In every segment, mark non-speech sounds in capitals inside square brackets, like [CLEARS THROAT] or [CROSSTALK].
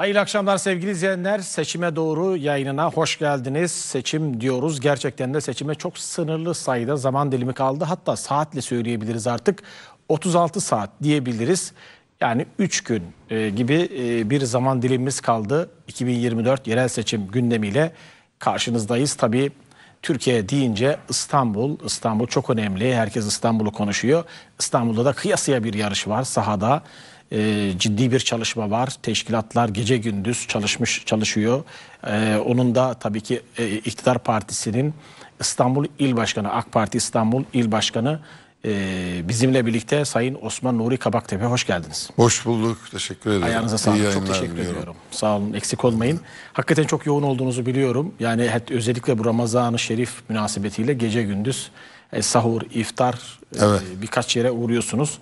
Hayırlı akşamlar sevgili izleyenler. Seçime doğru yayınına hoş geldiniz. Seçim diyoruz. Gerçekten de seçime çok sınırlı sayıda zaman dilimi kaldı. Hatta saatle söyleyebiliriz artık. 36 saat diyebiliriz. Yani 3 gün e, gibi e, bir zaman dilimimiz kaldı. 2024 yerel seçim gündemiyle karşınızdayız. Tabii Türkiye deyince İstanbul, İstanbul çok önemli. Herkes İstanbul'u konuşuyor. İstanbul'da da kıyasıya bir yarış var sahada e, ciddi bir çalışma var. Teşkilatlar gece gündüz çalışmış çalışıyor. E, onun da tabii ki e, iktidar partisinin İstanbul İl Başkanı, AK Parti İstanbul İl Başkanı e, bizimle birlikte Sayın Osman Nuri Kabaktepe hoş geldiniz. Hoş bulduk. Teşekkür ederim. Ayağınıza sağlık. Çok teşekkür diliyorum. ediyorum. Sağ olun. Eksik olmayın. Hakikaten çok yoğun olduğunuzu biliyorum. Yani özellikle bu Ramazan-ı Şerif münasebetiyle gece gündüz e, sahur, iftar e, evet. e, birkaç yere uğruyorsunuz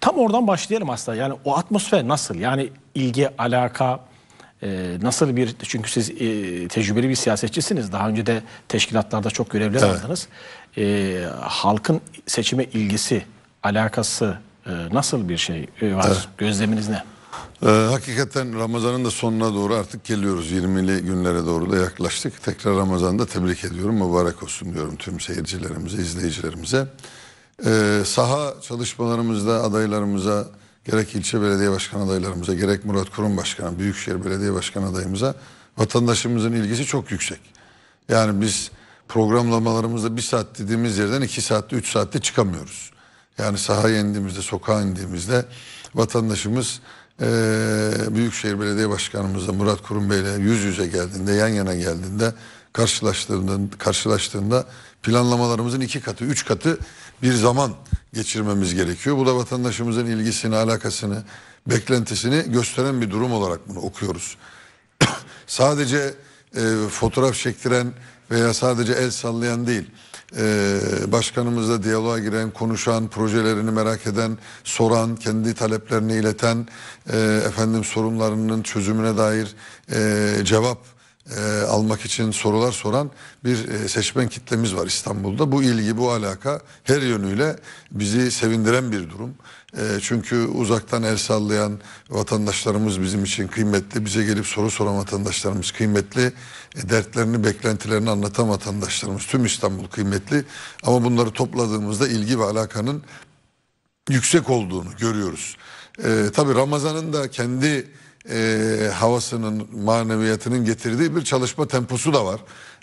tam oradan başlayalım aslında. Yani o atmosfer nasıl? Yani ilgi, alaka e, nasıl bir... Çünkü siz e, tecrübeli bir siyasetçisiniz. Daha önce de teşkilatlarda çok görevler evet. aldınız. E, halkın seçime ilgisi, alakası e, nasıl bir şey e, var? Evet. Gözleminiz ne? Ee, hakikaten Ramazan'ın da sonuna doğru artık geliyoruz. 20'li günlere doğru da yaklaştık. Tekrar Ramazan'da tebrik ediyorum. Mübarek olsun diyorum tüm seyircilerimize, izleyicilerimize. Ee, saha çalışmalarımızda adaylarımıza gerek ilçe belediye başkan adaylarımıza gerek Murat Kurum Başkanı, Büyükşehir Belediye Başkan adayımıza vatandaşımızın ilgisi çok yüksek. Yani biz programlamalarımızda bir saat dediğimiz yerden iki saatte üç saatte çıkamıyoruz. Yani sahaya indiğimizde, sokağa indiğimizde vatandaşımız e, Büyükşehir Belediye Başkanımızla Murat Kurum Bey'le yüz yüze geldiğinde, yan yana geldiğinde karşılaştığında, karşılaştığında planlamalarımızın iki katı, üç katı bir zaman geçirmemiz gerekiyor. Bu da vatandaşımızın ilgisini, alakasını, beklentisini gösteren bir durum olarak bunu okuyoruz. [COUGHS] sadece e, fotoğraf çektiren veya sadece el sallayan değil, e, başkanımızla diyaloğa giren, konuşan, projelerini merak eden, soran, kendi taleplerini ileten, e, efendim sorunlarının çözümüne dair e, cevap e, almak için sorular soran bir e, seçmen kitlemiz var İstanbul'da. Bu ilgi, bu alaka her yönüyle bizi sevindiren bir durum. E, çünkü uzaktan el sallayan vatandaşlarımız bizim için kıymetli. Bize gelip soru soran vatandaşlarımız kıymetli. E, dertlerini, beklentilerini anlatan vatandaşlarımız tüm İstanbul kıymetli. Ama bunları topladığımızda ilgi ve alakanın yüksek olduğunu görüyoruz. E, tabii Ramazan'ın da kendi e, havasının, maneviyatının getirdiği bir çalışma temposu da var.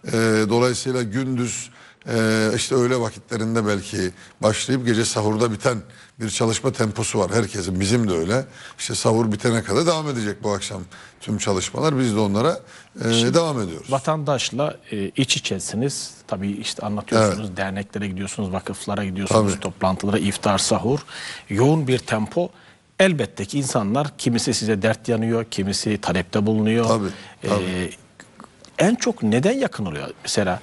E, dolayısıyla gündüz e, işte öğle vakitlerinde belki başlayıp gece sahurda biten bir çalışma temposu var herkesin. Bizim de öyle. İşte sahur bitene kadar devam edecek bu akşam tüm çalışmalar. Biz de onlara e, Şimdi devam ediyoruz. Vatandaşla e, iç içesiniz. Tabii işte anlatıyorsunuz. Evet. Derneklere gidiyorsunuz, vakıflara gidiyorsunuz, Tabii. toplantılara, iftar, sahur. Yoğun bir tempo. Elbette ki insanlar kimisi size dert yanıyor, kimisi talepte bulunuyor. Tabii, ee, tabii. Ee, en çok neden yakın oluyor? Mesela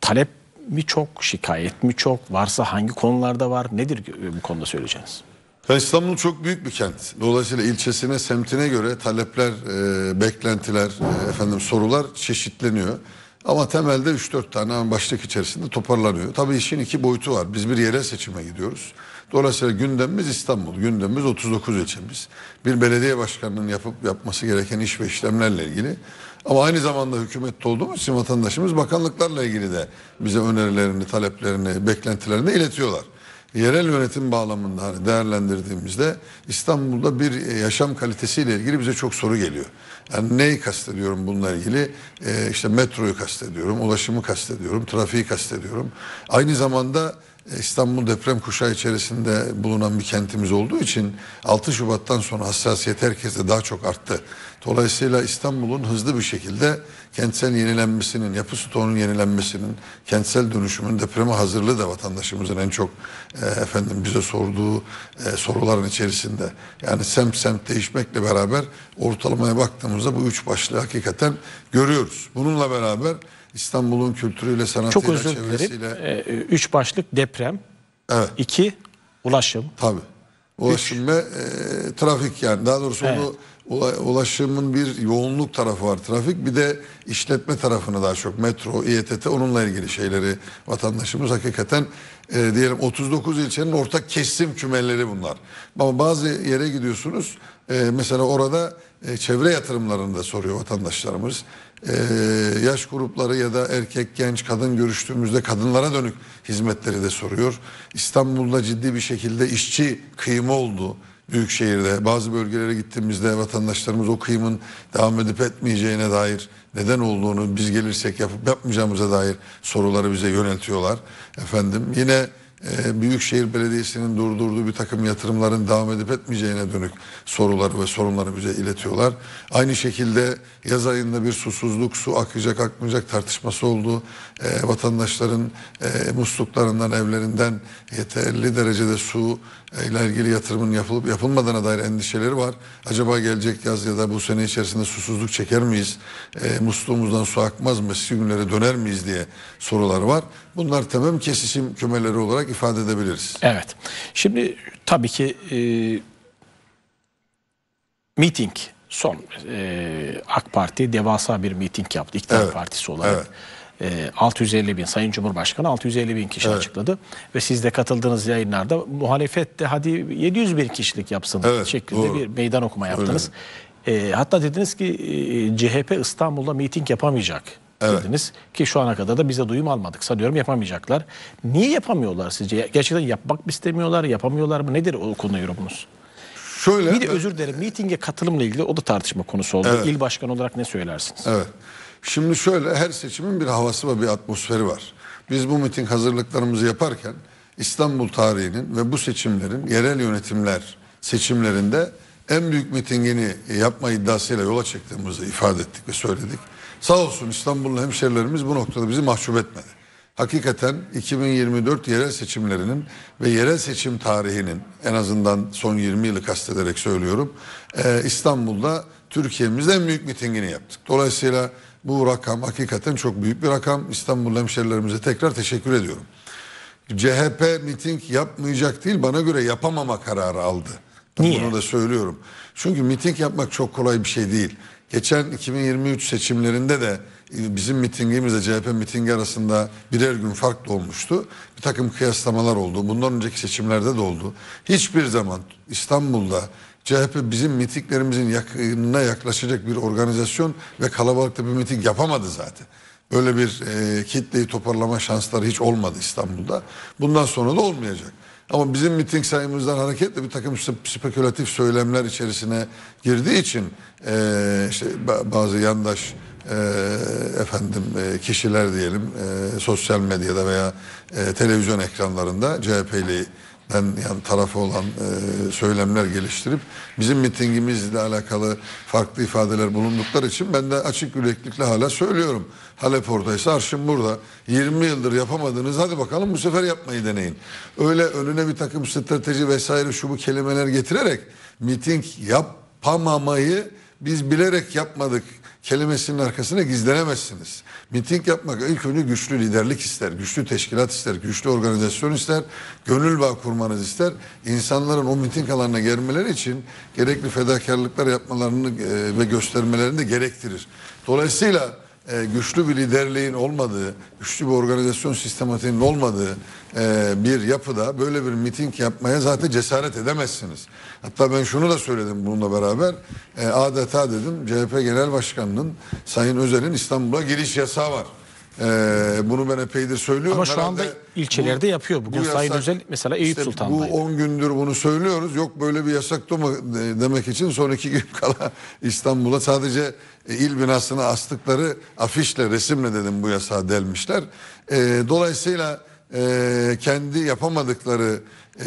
talep mi çok, şikayet mi çok, varsa hangi konularda var, nedir bu konuda söyleyeceğiniz? Yani İstanbul çok büyük bir kent. Dolayısıyla ilçesine, semtine göre talepler, e, beklentiler, e, efendim sorular çeşitleniyor. Ama temelde 3-4 tane başlık içerisinde toparlanıyor. Tabii işin iki boyutu var. Biz bir yere seçime gidiyoruz. Dolayısıyla gündemimiz İstanbul, gündemimiz 39 ilçemiz. Bir belediye başkanının yapıp yapması gereken iş ve işlemlerle ilgili ama aynı zamanda hükümette olduğumuz için vatandaşımız bakanlıklarla ilgili de bize önerilerini, taleplerini, beklentilerini iletiyorlar. Yerel yönetim bağlamında hani değerlendirdiğimizde İstanbul'da bir e, yaşam kalitesiyle ilgili bize çok soru geliyor. Yani neyi kastediyorum bununla ilgili? Ee, işte metroyu kastediyorum, ulaşımı kastediyorum, trafiği kastediyorum. Aynı zamanda e, İstanbul deprem kuşağı içerisinde bulunan bir kentimiz olduğu için 6 Şubat'tan sonra hassasiyet herkeste daha çok arttı. Dolayısıyla İstanbul'un hızlı bir şekilde kentsel yenilenmesinin, yapı stoğunun yenilenmesinin, kentsel dönüşümün depreme hazırlığı da vatandaşımızın en çok e, efendim bize sorduğu e, soruların içerisinde. Yani semt semt değişmekle beraber ortalamaya baktığımızda bu üç başlığı hakikaten görüyoruz. Bununla beraber İstanbul'un kültürüyle, sanatıyla, Çok özür çevresiyle. Dilerim. Ee, üç başlık deprem. Evet. İki ulaşım. Tabi Ulaşım üç. ve e, trafik yani. Daha doğrusu evet. onu ulaşımın bir yoğunluk tarafı var trafik bir de işletme tarafını daha çok metro, İETT onunla ilgili şeyleri vatandaşımız hakikaten e, diyelim 39 ilçenin ortak kesim kümeleri bunlar. Ama bazı yere gidiyorsunuz e, mesela orada e, çevre yatırımlarını da soruyor vatandaşlarımız e, yaş grupları ya da erkek, genç, kadın görüştüğümüzde kadınlara dönük hizmetleri de soruyor. İstanbul'da ciddi bir şekilde işçi kıyımı oldu. büyük şehirde. bazı bölgelere gittiğimizde vatandaşlarımız o kıyımın devam edip etmeyeceğine dair neden olduğunu biz gelirsek yapıp yapmayacağımıza dair soruları bize yöneltiyorlar. Efendim yine ee, Büyükşehir Belediyesi'nin durdurduğu bir takım yatırımların devam edip etmeyeceğine dönük soruları ve sorunları bize iletiyorlar. Aynı şekilde yaz ayında bir susuzluk, su akacak akmayacak tartışması oldu e, vatandaşların e, musluklarından, evlerinden yeterli derecede su e, ile ilgili yatırımın yapılıp yapılmadığına dair endişeleri var. Acaba gelecek yaz ya da bu sene içerisinde susuzluk çeker miyiz? E, musluğumuzdan su akmaz mı? Eski günlere döner miyiz diye sorular var. Bunlar tamam kesişim kümeleri olarak ifade edebiliriz. Evet. Şimdi tabii ki e, miting son e, AK Parti devasa bir miting yaptı iktidar evet. partisi olarak. Evet e, ee, 650 bin Sayın Cumhurbaşkanı 650 bin kişi evet. açıkladı. Ve siz de katıldığınız yayınlarda muhalefet de hadi 700 bin kişilik yapsın evet, şeklinde doğru. bir meydan okuma yaptınız. E, hatta dediniz ki e, CHP İstanbul'da miting yapamayacak evet. dediniz. Ki şu ana kadar da bize duyum almadık. Sanıyorum yapamayacaklar. Niye yapamıyorlar sizce? Gerçekten yapmak mı istemiyorlar, yapamıyorlar mı? Nedir o konuda yorumunuz? Şöyle, bir de özür dilerim mitinge katılımla ilgili o da tartışma konusu oldu. Evet. İl başkanı olarak ne söylersiniz? Evet. Şimdi şöyle her seçimin bir havası ve bir atmosferi var. Biz bu miting hazırlıklarımızı yaparken İstanbul tarihinin ve bu seçimlerin yerel yönetimler seçimlerinde en büyük mitingini yapma iddiasıyla yola çıktığımızı ifade ettik ve söyledik. Sağ olsun İstanbullu hemşerilerimiz bu noktada bizi mahcup etmedi. Hakikaten 2024 yerel seçimlerinin ve yerel seçim tarihinin en azından son 20 yılı kastederek söylüyorum. E, İstanbul'da Türkiye'mizde en büyük mitingini yaptık. Dolayısıyla bu rakam hakikaten çok büyük bir rakam. İstanbul hemşerilerimize tekrar teşekkür ediyorum. CHP miting yapmayacak değil bana göre yapamama kararı aldı. Niye? Bunu da söylüyorum. Çünkü miting yapmak çok kolay bir şey değil. Geçen 2023 seçimlerinde de e, bizim mitingimizle CHP mitingi arasında birer gün farklı olmuştu. Bir takım kıyaslamalar oldu. Bundan önceki seçimlerde de oldu. Hiçbir zaman İstanbul'da CHP bizim mitiklerimizin yakınına yaklaşacak bir organizasyon ve kalabalıkta bir miting yapamadı zaten. Böyle bir e, kitleyi toparlama şansları hiç olmadı İstanbul'da. Bundan sonra da olmayacak. Ama bizim miting sayımızdan hareketle bir takım spekülatif söylemler içerisine girdiği için e, işte bazı yandaş e, efendim e, kişiler diyelim e, sosyal medyada veya e, televizyon ekranlarında CHP'li ben yani tarafı olan e, söylemler geliştirip bizim mitingimizle alakalı farklı ifadeler bulundukları için ben de açık yüreklikle hala söylüyorum. Halep oradaysa arşın burada. 20 yıldır yapamadınız hadi bakalım bu sefer yapmayı deneyin. Öyle önüne bir takım strateji vesaire şu bu kelimeler getirerek miting yapamamayı biz bilerek yapmadık kelimesinin arkasına gizlenemezsiniz. Miting yapmak ilk önce güçlü liderlik ister, güçlü teşkilat ister, güçlü organizasyon ister, gönül bağ kurmanız ister. İnsanların o miting alanına gelmeleri için gerekli fedakarlıklar yapmalarını e, ve göstermelerini de gerektirir. Dolayısıyla e, güçlü bir liderliğin olmadığı, güçlü bir organizasyon sistematiğinin olmadığı e, bir yapıda böyle bir miting yapmaya zaten cesaret edemezsiniz. Hatta ben şunu da söyledim bununla beraber. E, adeta dedim CHP Genel Başkanı'nın Sayın Özel'in İstanbul'a giriş yasağı var. Ee, bunu ben epeydir söylüyorum. Ama şu Herhalde anda ilçelerde bu, yapıyor. Bugün bu yasak, Sayın Özel mesela Eyüp işte Sultan'daydı. Bu 10 gündür bunu söylüyoruz. Yok böyle bir yasak demek için sonraki gün [LAUGHS] kala İstanbul'a sadece e, il binasına astıkları afişle, resimle dedim bu yasağı delmişler. Ee, dolayısıyla e, kendi yapamadıkları e,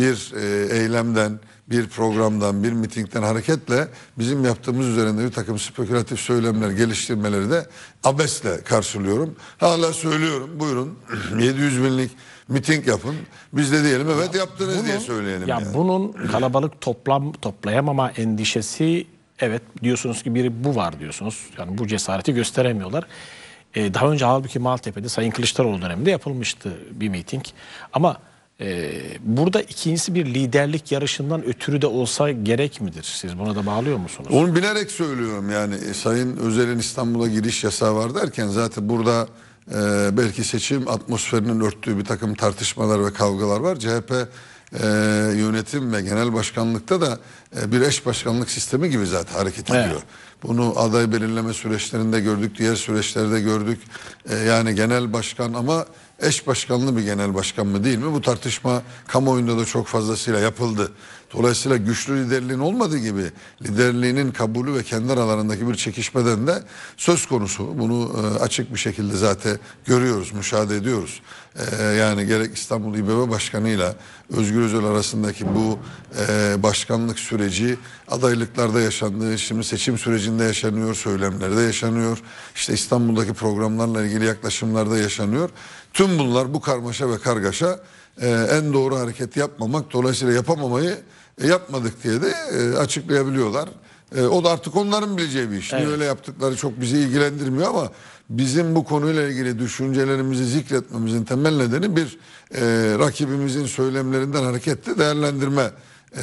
bir e, eylemden bir programdan, bir mitingden hareketle bizim yaptığımız üzerinde bir takım spekülatif söylemler, geliştirmeleri de abesle karşılıyorum. Hala söylüyorum buyurun 700 [CLEARS THROAT] binlik miting yapın. Biz de diyelim evet ya yaptınız bunun, diye söyleyelim. Ya yani. bunun kalabalık toplam toplayamama endişesi evet diyorsunuz ki biri bu var diyorsunuz. Yani bu cesareti gösteremiyorlar. Ee, daha önce halbuki Maltepe'de Sayın Kılıçdaroğlu döneminde yapılmıştı bir miting. Ama ee, burada ikincisi bir liderlik yarışından ötürü de olsa gerek midir? Siz buna da bağlıyor musunuz? Onu bilerek söylüyorum yani e, Sayın Özel'in İstanbul'a giriş yasağı var derken zaten burada e, belki seçim atmosferinin örttüğü bir takım tartışmalar ve kavgalar var. CHP e, yönetim ve genel başkanlıkta da e, bir eş başkanlık sistemi gibi zaten hareket ediyor. Evet. Bunu aday belirleme süreçlerinde gördük, diğer süreçlerde gördük. E, yani genel başkan ama eş başkanlı bir genel başkan mı değil mi? Bu tartışma kamuoyunda da çok fazlasıyla yapıldı. Dolayısıyla güçlü liderliğin olmadığı gibi liderliğinin kabulü ve kendi aralarındaki bir çekişmeden de söz konusu. Bunu e, açık bir şekilde zaten görüyoruz, müşahede ediyoruz. E, yani gerek İstanbul İBB Başkanı ile Özgür Özel arasındaki bu e, başkanlık süreci adaylıklarda yaşandığı, şimdi seçim sürecinde yaşanıyor, söylemlerde yaşanıyor. İşte İstanbul'daki programlarla ilgili yaklaşımlarda yaşanıyor. Tüm bunlar bu karmaşa ve kargaşa en doğru hareket yapmamak, dolayısıyla yapamamayı e, yapmadık diye de e, açıklayabiliyorlar. E, o da artık onların bileceği bir iş. Evet. Niye öyle yaptıkları çok bizi ilgilendirmiyor ama bizim bu konuyla ilgili düşüncelerimizi zikretmemizin temel nedeni bir rakibimizin söylemlerinden hareketle değerlendirme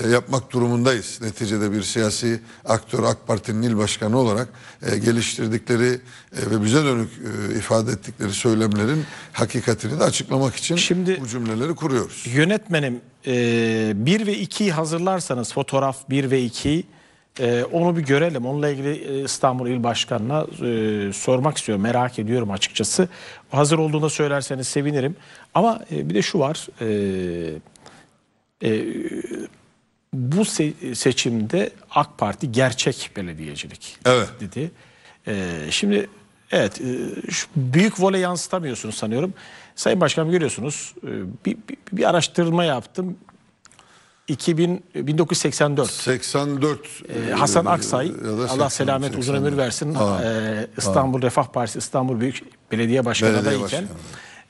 e, yapmak durumundayız. Neticede bir siyasi aktör AK Parti'nin il başkanı olarak e, geliştirdikleri e, ve bize dönük e, ifade ettikleri söylemlerin hakikatini de açıklamak için Şimdi, bu cümleleri kuruyoruz. Yönetmenim e, ve 2'yi hazırlarsanız fotoğraf 1 ve 2'yi ee, onu bir görelim. Onunla ilgili e, İstanbul İl Başkanı'na e, sormak istiyorum. Merak ediyorum açıkçası. Hazır olduğunda söylerseniz sevinirim. Ama e, bir de şu var. E, e, bu se seçimde AK Parti gerçek belediyecilik evet. dedi. Ee, şimdi evet e, şu büyük vole yansıtamıyorsunuz sanıyorum. Sayın Başkanım görüyorsunuz e, bir, bir, bir araştırma yaptım. 2000, 1984. 84. Ee, Hasan e, Aksay, 80, Allah selamet 80, uzun ömür versin. Aa, e, İstanbul aa. Refah Partisi İstanbul Büyük Belediye Başkanı Belediye Başkanı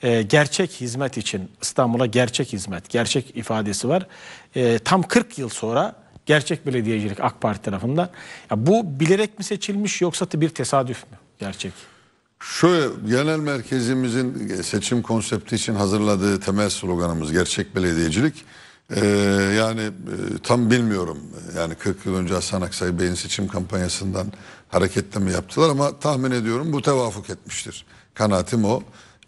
e, gerçek hizmet için İstanbul'a gerçek hizmet, gerçek ifadesi var. E, tam 40 yıl sonra gerçek belediyecilik AK Parti tarafından. Ya bu bilerek mi seçilmiş yoksa bir tesadüf mü gerçek? Şöyle genel merkezimizin e, seçim konsepti için hazırladığı temel sloganımız gerçek belediyecilik. Ee, yani e, tam bilmiyorum yani 40 yıl önce Hasan Aksay Bey'in seçim kampanyasından hareketle mi yaptılar ama tahmin ediyorum bu tevafuk etmiştir. Kanaatim o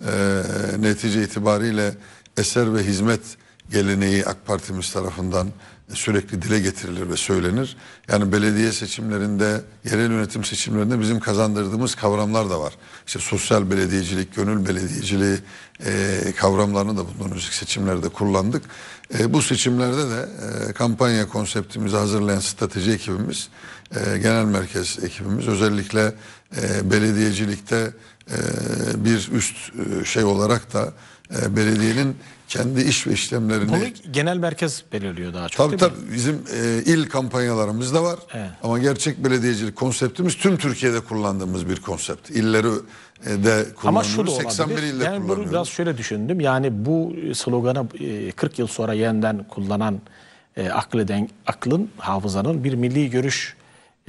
e, netice itibariyle eser ve hizmet geleneği AK Partimiz tarafından sürekli dile getirilir ve söylenir. Yani belediye seçimlerinde, yerel yönetim seçimlerinde bizim kazandırdığımız kavramlar da var. İşte sosyal belediyecilik, gönül belediyeciliği e, kavramlarını da bundan önceki seçimlerde kullandık. E, bu seçimlerde de e, kampanya konseptimizi hazırlayan strateji ekibimiz, e, genel merkez ekibimiz özellikle e, belediyecilikte e, bir üst e, şey olarak da e, belediyenin kendi iş ve işlemlerini... Bunu genel merkez belirliyor daha çok tabii, değil tabii. mi? Bizim e, il kampanyalarımız da var. Evet. Ama gerçek belediyecilik konseptimiz tüm Türkiye'de kullandığımız bir konsept. İlleri e, de kullanıyoruz. Ama şu da 81 olabilir. ilde yani Bunu biraz şöyle düşündüm. Yani bu sloganı e, 40 yıl sonra yeniden kullanan e, akleden, aklın, hafızanın bir milli görüş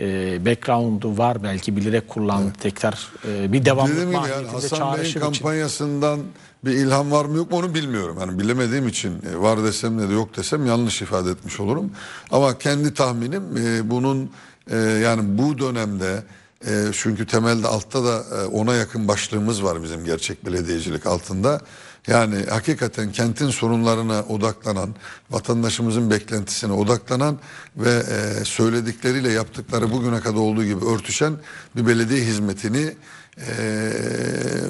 e, background'u var belki bilerek kullandı evet. tekrar e, bir devam Dedim yani Hasan Bey'in kampanyasından bir ilham var mı yok mu onu bilmiyorum. Yani bilemediğim için e, var desem ne de yok desem yanlış ifade etmiş olurum. Ama kendi tahminim e, bunun e, yani bu dönemde e, çünkü temelde altta da e, ona yakın başlığımız var bizim gerçek belediyecilik altında. Yani hakikaten kentin sorunlarına odaklanan, vatandaşımızın beklentisine odaklanan ve e, söyledikleriyle yaptıkları bugüne kadar olduğu gibi örtüşen bir belediye hizmetini e,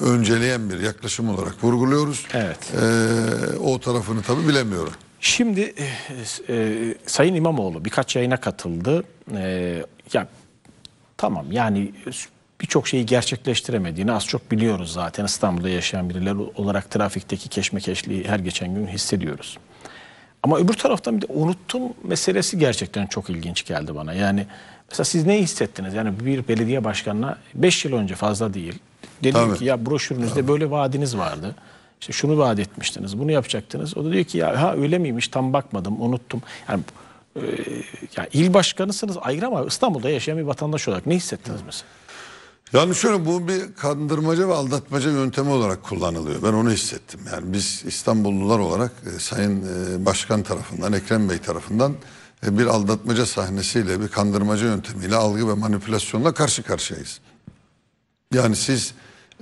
önceleyen bir yaklaşım olarak vurguluyoruz. Evet. E, o tarafını tabii bilemiyorum. Şimdi e, e Sayın İmamoğlu birkaç yayına katıldı. E, ya tamam yani birçok şeyi gerçekleştiremediğini az çok biliyoruz zaten İstanbul'da yaşayan biriler olarak trafikteki keşmekeşliği her geçen gün hissediyoruz. Ama öbür taraftan bir de unuttum meselesi gerçekten çok ilginç geldi bana. Yani mesela siz ne hissettiniz? Yani bir belediye başkanına 5 yıl önce fazla değil. Dedim Tabii. ki ya broşürünüzde Tabii. böyle vaadiniz vardı. İşte şunu vaat etmiştiniz, bunu yapacaktınız. O da diyor ki ya ha öyle miymiş tam bakmadım, unuttum. Yani e, ya il başkanısınız ayrı ama İstanbul'da yaşayan bir vatandaş olarak ne hissettiniz mesela? Yani şöyle bu bir kandırmaca ve aldatmaca yöntemi olarak kullanılıyor. Ben onu hissettim. Yani biz İstanbullular olarak e, Sayın e, Başkan tarafından, Ekrem Bey tarafından e, bir aldatmaca sahnesiyle, bir kandırmaca yöntemiyle, algı ve manipülasyonla karşı karşıyayız. Yani siz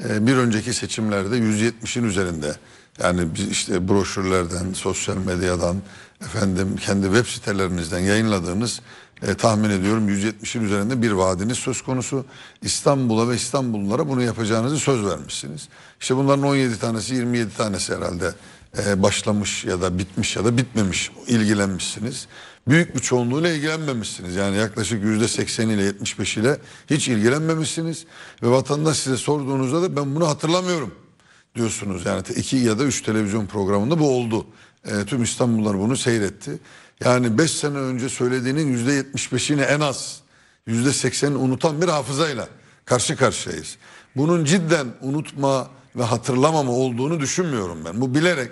e, bir önceki seçimlerde 170'in üzerinde yani biz işte broşürlerden, sosyal medyadan, efendim kendi web sitelerinizden yayınladığınız e, tahmin ediyorum 170'in üzerinde bir vaadiniz söz konusu. İstanbul'a ve İstanbullulara bunu yapacağınızı söz vermişsiniz. İşte bunların 17 tanesi 27 tanesi herhalde e, başlamış ya da bitmiş ya da bitmemiş ilgilenmişsiniz. Büyük bir çoğunluğuyla ilgilenmemişsiniz. Yani yaklaşık %80 ile 75 ile hiç ilgilenmemişsiniz. Ve vatandaş size sorduğunuzda da ben bunu hatırlamıyorum diyorsunuz. Yani iki ya da üç televizyon programında bu oldu. E, tüm İstanbullular bunu seyretti. Yani beş sene önce söylediğinin yüzde yetmiş beşini en az yüzde seksenini unutan bir hafızayla karşı karşıyayız. Bunun cidden unutma ve hatırlamama olduğunu düşünmüyorum ben. Bu bilerek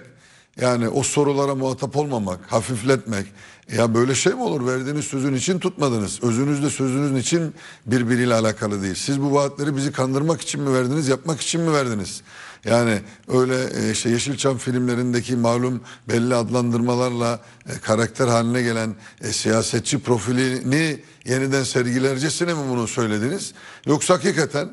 yani o sorulara muhatap olmamak, hafifletmek. Ya böyle şey mi olur? Verdiğiniz sözün için tutmadınız. Özünüzle sözünüzün sözünüz için birbiriyle alakalı değil. Siz bu vaatleri bizi kandırmak için mi verdiniz, yapmak için mi verdiniz? Yani öyle e, işte Yeşilçam filmlerindeki malum belli adlandırmalarla e, karakter haline gelen e, siyasetçi profilini yeniden sergilercesine mi bunu söylediniz? Yoksa hakikaten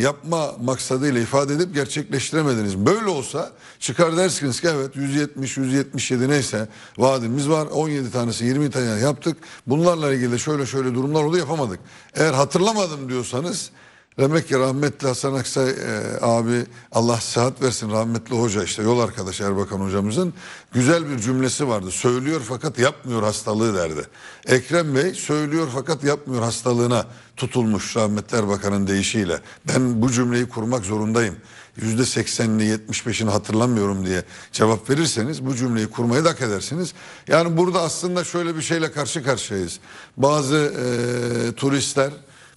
yapma maksadıyla ifade edip gerçekleştiremediniz. Böyle olsa çıkar dersiniz ki evet 170, 177 neyse vaadimiz var. 17 tanesi 20 tane yaptık. Bunlarla ilgili şöyle şöyle durumlar oldu yapamadık. Eğer hatırlamadım diyorsanız Demek ki rahmetli Hasan Aksay e, abi Allah sıhhat versin rahmetli hoca işte yol arkadaşı Erbakan hocamızın güzel bir cümlesi vardı. Söylüyor fakat yapmıyor hastalığı derdi. Ekrem Bey söylüyor fakat yapmıyor hastalığına tutulmuş rahmetli Erbakan'ın deyişiyle. Ben bu cümleyi kurmak zorundayım. Yüzde seksenini yetmiş hatırlamıyorum diye cevap verirseniz bu cümleyi kurmayı da hak edersiniz. Yani burada aslında şöyle bir şeyle karşı karşıyayız. Bazı e, turistler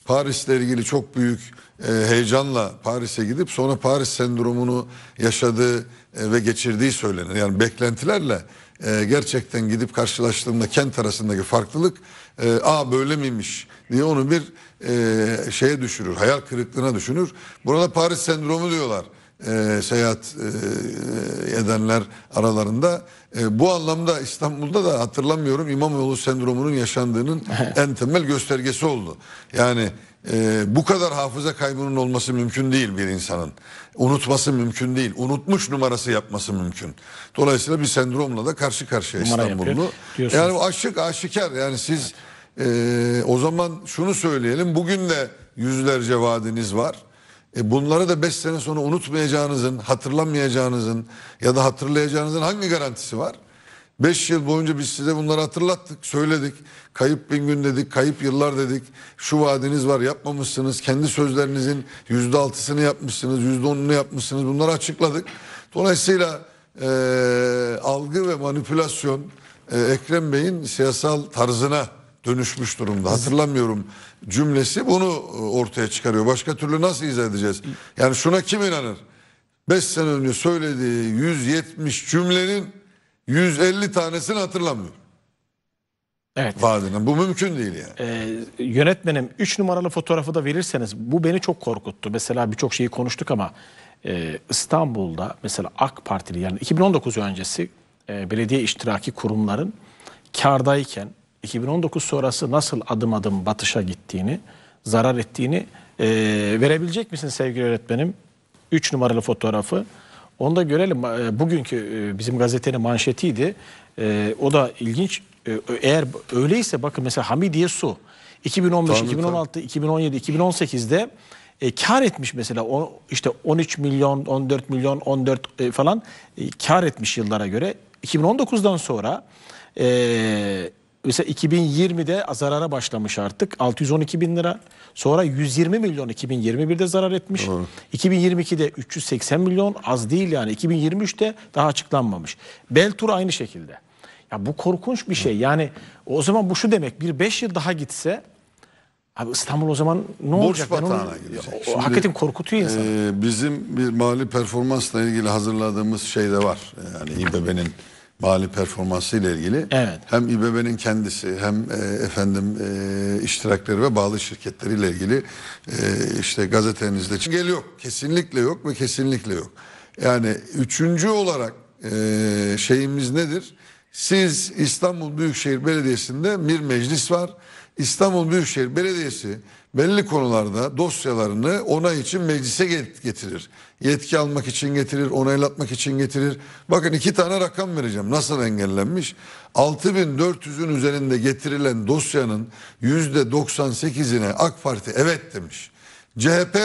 Paris'le ilgili çok büyük e, heyecanla Paris'e gidip sonra Paris sendromunu yaşadığı e, ve geçirdiği söylenir. Yani beklentilerle e, gerçekten gidip karşılaştığında kent arasındaki farklılık e, aa böyle miymiş diye onu bir e, şeye düşürür, hayal kırıklığına düşünür. Burada Paris sendromu diyorlar e, seyahat e, edenler aralarında. E, bu anlamda İstanbul'da da hatırlamıyorum İmamoğlu sendromunun yaşandığının [LAUGHS] en temel göstergesi oldu. Yani e, bu kadar hafıza kaybının olması mümkün değil bir insanın. Unutması mümkün değil. Unutmuş numarası yapması mümkün. Dolayısıyla bir sendromla da karşı karşıya Numara İstanbullu. Yapıyor, yani aşık aşikar yani siz evet. e, o zaman şunu söyleyelim bugün de yüzlerce vaadiniz var. E bunları da 5 sene sonra unutmayacağınızın, hatırlamayacağınızın ya da hatırlayacağınızın hangi garantisi var? 5 yıl boyunca biz size bunları hatırlattık, söyledik. Kayıp bin gün dedik, kayıp yıllar dedik. Şu vaadiniz var yapmamışsınız. Kendi sözlerinizin %6'sını yapmışsınız, %10'unu yapmışsınız. Bunları açıkladık. Dolayısıyla e, algı ve manipülasyon e, Ekrem Bey'in siyasal tarzına dönüşmüş durumda. Hatırlamıyorum cümlesi bunu ortaya çıkarıyor. Başka türlü nasıl izah edeceğiz? Yani şuna kim inanır? 5 sene önce söylediği 170 cümlenin 150 tanesini hatırlamıyor. Evet. Vadinin. Bu mümkün değil yani. Ee, yönetmenim 3 numaralı fotoğrafı da verirseniz bu beni çok korkuttu. Mesela birçok şeyi konuştuk ama e, İstanbul'da mesela AK Partili yani 2019 öncesi e, belediye iştiraki kurumların kardayken 2019 sonrası nasıl adım adım batışa gittiğini, zarar ettiğini e, verebilecek misin sevgili öğretmenim? 3 numaralı fotoğrafı. Onu da görelim. E, bugünkü e, bizim gazetenin manşetiydi. E, o da ilginç. E, eğer öyleyse bakın mesela Hamidiye Su 2015, tamam, 2016, tamam. 2017, 2018'de e, kar etmiş mesela o, işte 13 milyon, 14 milyon, 14 e, falan e, kar etmiş yıllara göre. 2019'dan sonra e, Mesela 2020'de zarara başlamış artık. 612 bin lira. Sonra 120 milyon 2021'de zarar etmiş. Doğru. 2022'de 380 milyon az değil yani. 2023'te daha açıklanmamış. Beltur aynı şekilde. Ya bu korkunç bir şey. Yani o zaman bu şu demek. Bir 5 yıl daha gitse Abi İstanbul o zaman ne Borç olacak? Borç batağına onu, Şimdi, hakikaten korkutuyor insanı. E, bizim bir mali performansla ilgili hazırladığımız şey de var. Yani İBB'nin mali performansı ile ilgili evet. hem İBB'nin kendisi hem e, efendim e, iştirakleri ve bağlı şirketleri ile ilgili e, işte gazetenizde engel yok. Kesinlikle yok ve kesinlikle yok. Yani üçüncü olarak e, şeyimiz nedir? Siz İstanbul Büyükşehir Belediyesi'nde bir meclis var. İstanbul Büyükşehir Belediyesi belli konularda dosyalarını onay için meclise getirir. Yetki almak için getirir, onaylatmak için getirir. Bakın iki tane rakam vereceğim. Nasıl engellenmiş? 6400'ün üzerinde getirilen dosyanın %98'ine AK Parti evet demiş. CHP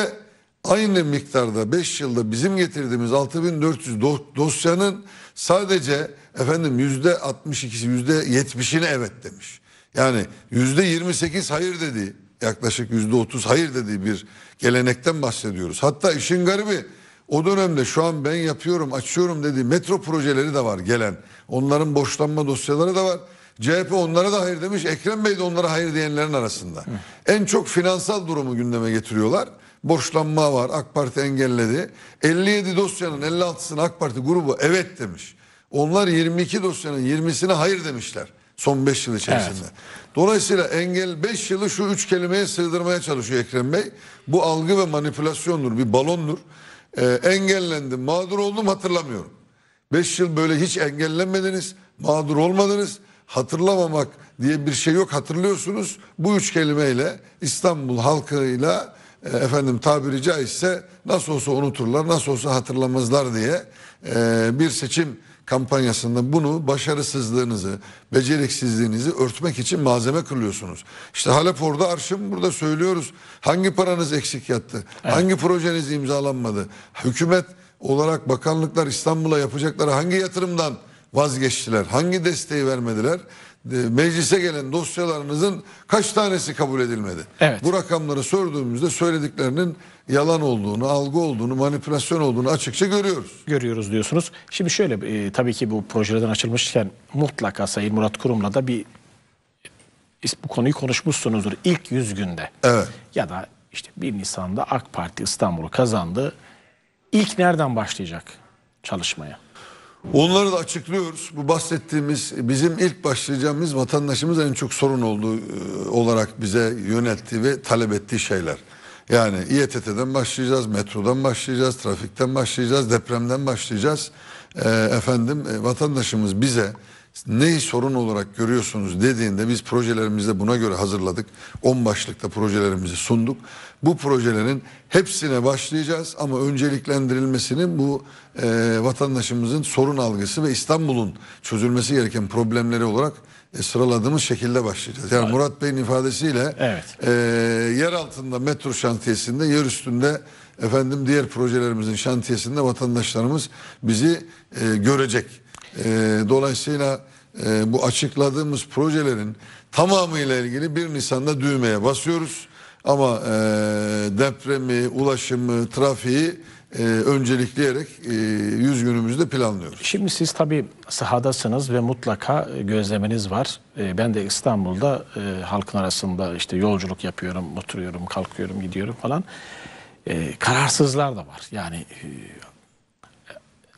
aynı miktarda 5 yılda bizim getirdiğimiz 6400 dosyanın sadece efendim %62'si %70'ine evet demiş. Yani %28 hayır dedi yaklaşık yüzde otuz hayır dediği bir gelenekten bahsediyoruz. Hatta işin garibi o dönemde şu an ben yapıyorum açıyorum dediği metro projeleri de var gelen. Onların borçlanma dosyaları da var. CHP onlara da hayır demiş. Ekrem Bey de onlara hayır diyenlerin arasında. En çok finansal durumu gündeme getiriyorlar. Borçlanma var. AK Parti engelledi. 57 dosyanın 56'sını AK Parti grubu evet demiş. Onlar 22 dosyanın 20'sine hayır demişler. Son 5 yıl içerisinde. Evet. Dolayısıyla engel 5 yılı şu 3 kelimeye sığdırmaya çalışıyor Ekrem Bey. Bu algı ve manipülasyondur, bir balondur. Ee, engellendim, mağdur oldum hatırlamıyorum. 5 yıl böyle hiç engellenmediniz, mağdur olmadınız. Hatırlamamak diye bir şey yok hatırlıyorsunuz. Bu üç kelimeyle İstanbul halkıyla e, efendim tabiri caizse nasıl olsa unuturlar, nasıl olsa hatırlamazlar diye e, bir seçim kampanyasında bunu başarısızlığınızı, beceriksizliğinizi örtmek için malzeme kırılıyorsunuz. İşte Halep orada, arşım, burada söylüyoruz. Hangi paranız eksik yattı? Evet. Hangi projeniz imzalanmadı? Hükümet olarak bakanlıklar İstanbul'a yapacakları hangi yatırımdan vazgeçtiler? Hangi desteği vermediler? E, meclise gelen dosyalarınızın kaç tanesi kabul edilmedi? Evet. Bu rakamları sorduğumuzda söylediklerinin yalan olduğunu, algı olduğunu, manipülasyon olduğunu açıkça görüyoruz. Görüyoruz diyorsunuz. Şimdi şöyle e, tabii ki bu projeden açılmışken mutlaka Sayın Murat Kurum'la da bir bu konuyu konuşmuşsunuzdur ilk 100 günde. Evet. Ya da işte 1 Nisan'da AK Parti İstanbul'u kazandı. İlk nereden başlayacak çalışmaya? Onları da açıklıyoruz. Bu bahsettiğimiz bizim ilk başlayacağımız vatandaşımız en çok sorun olduğu e, olarak bize yönelttiği ve talep ettiği şeyler. Yani İETT'den başlayacağız, metrodan başlayacağız, trafikten başlayacağız, depremden başlayacağız. Ee, e, efendim vatandaşımız bize neyi sorun olarak görüyorsunuz dediğinde biz projelerimizde buna göre hazırladık. 10 başlıkta projelerimizi sunduk. Bu projelerin hepsine başlayacağız ama önceliklendirilmesinin bu e, vatandaşımızın sorun algısı ve İstanbul'un çözülmesi gereken problemleri olarak e, sıraladığımız şekilde başlayacağız. Yani Murat Bey'in ifadesiyle evet. e, yer altında metro şantiyesinde, yer üstünde efendim diğer projelerimizin şantiyesinde vatandaşlarımız bizi e, görecek. E, dolayısıyla e, bu açıkladığımız projelerin tamamıyla ilgili 1 Nisan'da düğmeye basıyoruz. Ama e, depremi, ulaşımı, trafiği e, öncelikleyerek e, 100 günümüzde planlıyoruz. Şimdi siz tabii sahadasınız ve mutlaka e, gözleminiz var. E, ben de İstanbul'da e, halkın arasında işte yolculuk yapıyorum, oturuyorum, kalkıyorum, gidiyorum falan. E, kararsızlar da var. Yani e,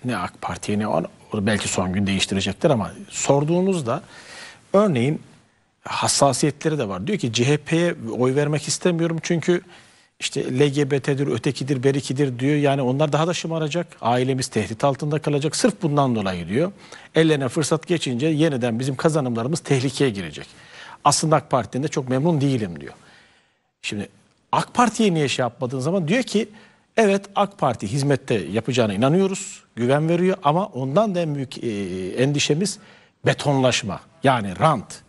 ne AK Parti'ye ne on belki son gün değiştirecektir ama sorduğunuzda örneğin hassasiyetleri de var. Diyor ki CHP'ye oy vermek istemiyorum çünkü işte LGBT'dir, ötekidir, berikidir diyor. Yani onlar daha da şımaracak. Ailemiz tehdit altında kalacak. Sırf bundan dolayı diyor. Ellerine fırsat geçince yeniden bizim kazanımlarımız tehlikeye girecek. Aslında AK Parti'nin de çok memnun değilim diyor. Şimdi AK Parti'ye niye şey yapmadığın zaman diyor ki evet AK Parti hizmette yapacağına inanıyoruz. Güven veriyor ama ondan da en büyük e, endişemiz betonlaşma. Yani rant.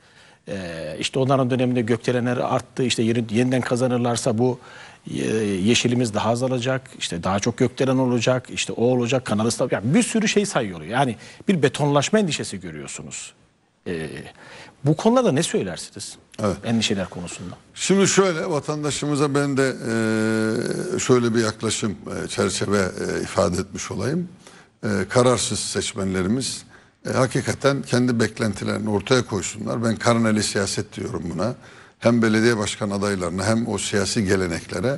Ee, işte onların döneminde gökdelenler arttı. İşte yeniden kazanırlarsa bu yeşilimiz daha azalacak, işte daha çok gökdelen olacak, işte o olacak, kanal ıslat, yani bir sürü şey sayıyor. Yani bir betonlaşma endişesi görüyorsunuz. Ee, bu konularda ne söylersiniz? Evet. Endişeler konusunda. Şimdi şöyle vatandaşımıza ben de e, şöyle bir yaklaşım e, çerçeve e, ifade etmiş olayım. E, kararsız seçmenlerimiz e, hakikaten kendi beklentilerini ortaya koysunlar. Ben karneli siyaset diyorum buna hem belediye başkan adaylarına hem o siyasi geleneklere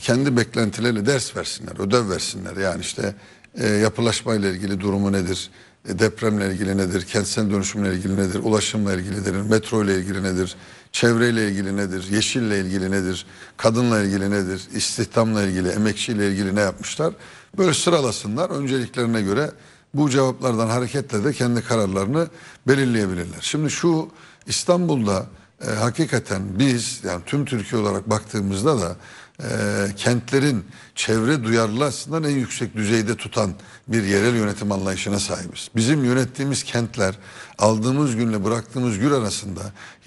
kendi beklentileriyle ders versinler, ödev versinler. Yani işte e, yapılaşma ile ilgili durumu nedir, e, depremle ilgili nedir, kentsel dönüşümle ilgili nedir, ulaşımla ilgili nedir, metro ile ilgili nedir, çevreyle ilgili nedir, yeşille ilgili nedir, kadınla ilgili nedir, istihdamla ilgili, emekçiyle ilgili ne yapmışlar. Böyle sıralasınlar önceliklerine göre bu cevaplardan hareketle de kendi kararlarını belirleyebilirler. Şimdi şu İstanbul'da e, hakikaten biz yani tüm Türkiye olarak baktığımızda da e, kentlerin çevre duyarlılığı aslında en yüksek düzeyde tutan bir yerel yönetim anlayışına sahibiz. Bizim yönettiğimiz kentler aldığımız günle bıraktığımız gün arasında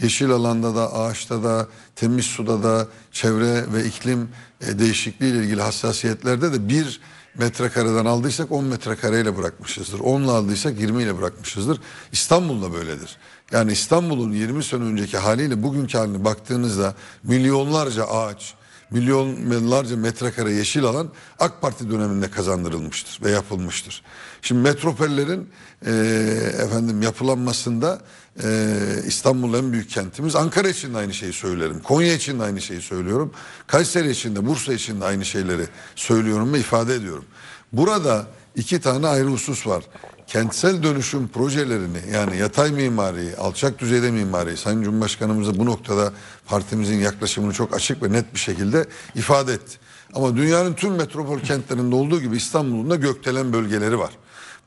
yeşil alanda da ağaçta da temiz suda da çevre ve iklim e, değişikliği ile ilgili hassasiyetlerde de bir metrekareden aldıysak 10 metrekareyle bırakmışızdır. 10 aldıysak 20 ile bırakmışızdır. İstanbul'da böyledir. Yani İstanbul'un 20 sene önceki haliyle bugünkü haline baktığınızda milyonlarca ağaç, milyonlarca metrekare yeşil alan AK Parti döneminde kazandırılmıştır ve yapılmıştır. Şimdi metropollerin e, efendim yapılanmasında e, İstanbul en büyük kentimiz. Ankara için de aynı şeyi söylerim. Konya için de aynı şeyi söylüyorum. Kayseri için de Bursa için de aynı şeyleri söylüyorum ve ifade ediyorum. Burada iki tane ayrı husus var kentsel dönüşüm projelerini yani yatay mimariyi, alçak düzeyde mimariyi Sayın Cumhurbaşkanımız da bu noktada partimizin yaklaşımını çok açık ve net bir şekilde ifade etti. Ama dünyanın tüm metropol kentlerinde olduğu gibi İstanbul'un da gökdelen bölgeleri var.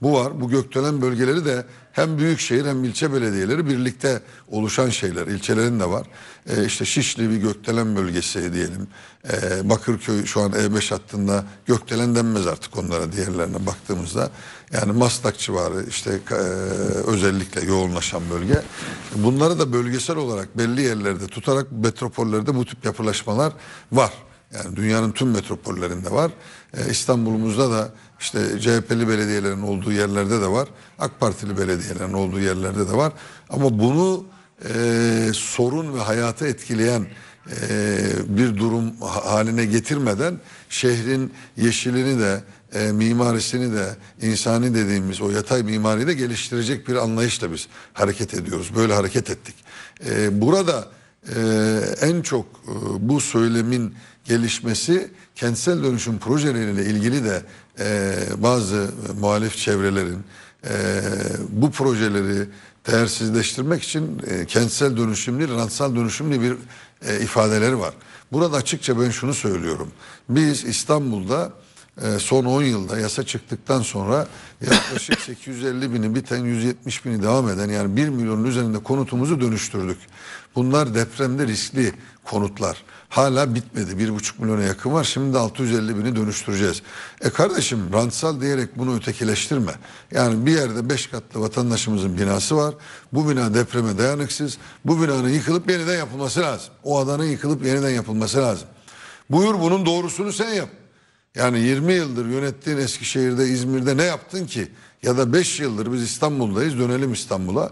Bu var. Bu gökdelen bölgeleri de hem büyükşehir hem ilçe belediyeleri birlikte oluşan şeyler. İlçelerin de var. E, işte Şişli bir gökdelen bölgesi diyelim. E, Bakırköy şu an E5 hattında gökdelen denmez artık onlara diğerlerine baktığımızda. Yani Maslak civarı işte e, özellikle yoğunlaşan bölge. Bunları da bölgesel olarak belli yerlerde tutarak metropollerde bu tip yapılaşmalar var. Yani dünyanın tüm metropollerinde var. E, İstanbul'umuzda da işte CHP'li belediyelerin olduğu yerlerde de var. AK Partili belediyelerin olduğu yerlerde de var. Ama bunu e, sorun ve hayatı etkileyen e, bir durum haline getirmeden şehrin yeşilini de e, mimarisini de insani dediğimiz o yatay mimariyi de geliştirecek bir anlayışla biz hareket ediyoruz. Böyle hareket ettik. E, burada e, en çok e, bu söylemin gelişmesi kentsel dönüşüm projeleriyle ilgili de e, bazı muhalif çevrelerin e, bu projeleri değersizleştirmek için e, kentsel dönüşümlü, rantsal dönüşümlü bir e, ifadeleri var. Burada açıkça ben şunu söylüyorum. Biz İstanbul'da e, son 10 yılda yasa çıktıktan sonra yaklaşık 850 [COUGHS] bini biten 170 bini devam eden yani 1 milyonun üzerinde konutumuzu dönüştürdük. Bunlar depremde riskli konutlar. Hala bitmedi. Bir buçuk milyona yakın var. Şimdi de 650 bini dönüştüreceğiz. E kardeşim rantsal diyerek bunu ötekileştirme. Yani bir yerde beş katlı vatandaşımızın binası var. Bu bina depreme dayanıksız. Bu binanın yıkılıp yeniden yapılması lazım. O adanın yıkılıp yeniden yapılması lazım. Buyur bunun doğrusunu sen yap. Yani 20 yıldır yönettiğin Eskişehir'de, İzmir'de ne yaptın ki? Ya da 5 yıldır biz İstanbul'dayız, dönelim İstanbul'a.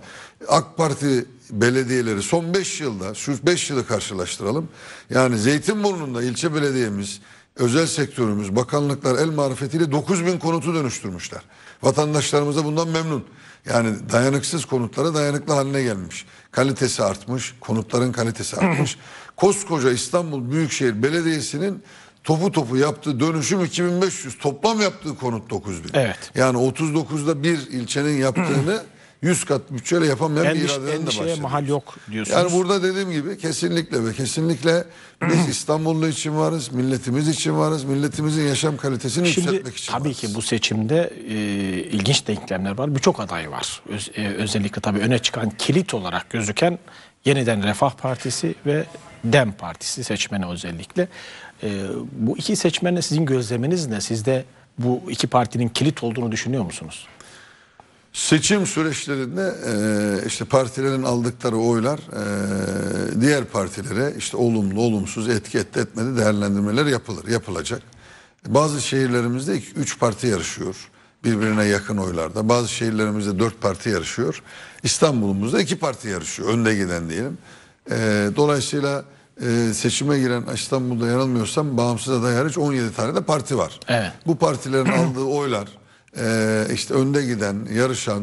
AK Parti belediyeleri son 5 yılda şu 5 yılı karşılaştıralım. Yani Zeytinburnu'nda ilçe belediyemiz, özel sektörümüz, bakanlıklar el marifetiyle 9 bin konutu dönüştürmüşler. Vatandaşlarımız da bundan memnun. Yani dayanıksız konutlara dayanıklı haline gelmiş. Kalitesi artmış, konutların kalitesi artmış. [CLEARS THROAT] Koskoca İstanbul Büyükşehir Belediyesi'nin topu topu yaptığı dönüşüm 2500. Toplam yaptığı konut 9000. Evet. Yani 39'da bir ilçenin yaptığını [CLEARS THROAT] 100 kat bütçeyle yapamayan Endiş, bir iradeden de bahsediyoruz. mahal yok diyorsunuz. Yani burada dediğim gibi kesinlikle ve kesinlikle biz [CLEARS THROAT] İstanbullu için varız, milletimiz için varız, milletimizin yaşam kalitesini Şimdi, yükseltmek için tabii varız. ki bu seçimde e, ilginç denklemler var. Birçok aday var. Öz, e, özellikle tabii öne çıkan kilit olarak gözüken yeniden Refah Partisi ve DEM Partisi seçmeni özellikle. E, bu iki seçmenle sizin gözleminiz ne? Sizde bu iki partinin kilit olduğunu düşünüyor musunuz? Seçim süreçlerinde e, işte partilerin aldıkları oylar e, diğer partilere işte olumlu olumsuz etki etti etmedi değerlendirmeler yapılır yapılacak. Bazı şehirlerimizde 3 parti yarışıyor birbirine yakın oylarda. Bazı şehirlerimizde 4 parti yarışıyor. İstanbul'umuzda 2 parti yarışıyor önde giden diyelim. E, dolayısıyla seçime giren İstanbul'da yanılmıyorsam bağımsız aday hariç 17 tane de parti var. Evet. Bu partilerin aldığı oylar e, işte önde giden, yarışan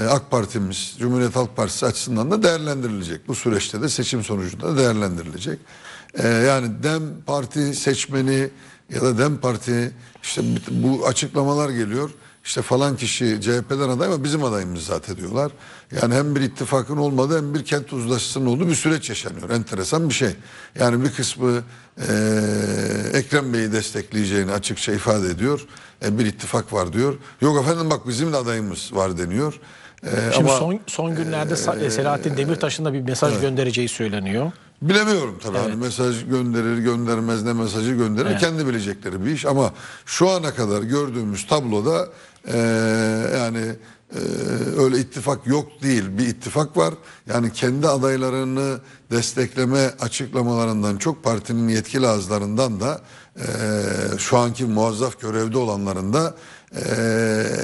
e, AK Partimiz, Cumhuriyet Halk Partisi açısından da değerlendirilecek. Bu süreçte de seçim sonucunda değerlendirilecek. Ee, yani DEM Parti seçmeni ya da DEM Parti işte bu açıklamalar geliyor işte falan kişi CHP'den aday ama bizim adayımız zaten diyorlar. Yani hem bir ittifakın olmadı hem bir kent uzlaşısının olduğu bir süreç yaşanıyor. Enteresan bir şey. Yani bir kısmı e, Ekrem Bey'i destekleyeceğini açıkça ifade ediyor. E, bir ittifak var diyor. Yok efendim bak bizim de adayımız var deniyor. E, Şimdi ama, son, son günlerde e, Selahattin Demirtaş'ın da bir mesaj evet. göndereceği söyleniyor. Bilemiyorum tabii. Hani evet. Hani mesaj gönderir, göndermez ne mesajı gönderir. Evet. Kendi bilecekleri bir iş. Ama şu ana kadar gördüğümüz tabloda ee, yani e, öyle ittifak yok değil bir ittifak var. Yani kendi adaylarını destekleme açıklamalarından çok partinin yetkili ağızlarından da e, şu anki muazzaf görevde olanların da e,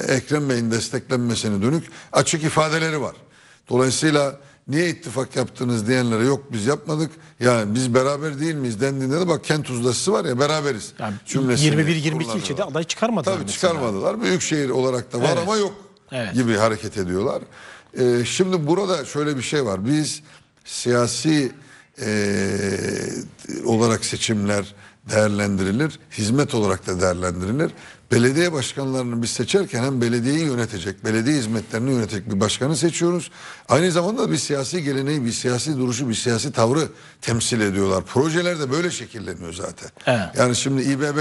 Ekrem Bey'in desteklenmesine dönük açık ifadeleri var. Dolayısıyla Niye ittifak yaptınız diyenlere yok biz yapmadık. Yani biz beraber değil miyiz dendiğinde de bak kent uzlaşısı var ya beraberiz. Yani cümlesini 21-22 ilçede aday çıkarmadılar. Tabii mesela. çıkarmadılar. Büyükşehir olarak da var evet. ama yok evet. gibi hareket ediyorlar. Ee, şimdi burada şöyle bir şey var. Biz siyasi e, olarak seçimler değerlendirilir. Hizmet olarak da değerlendirilir belediye başkanlarını biz seçerken hem belediyeyi yönetecek, belediye hizmetlerini yönetecek bir başkanı seçiyoruz. Aynı zamanda bir siyasi geleneği, bir siyasi duruşu, bir siyasi tavrı temsil ediyorlar. Projeler de böyle şekilleniyor zaten. Evet. Yani şimdi İBB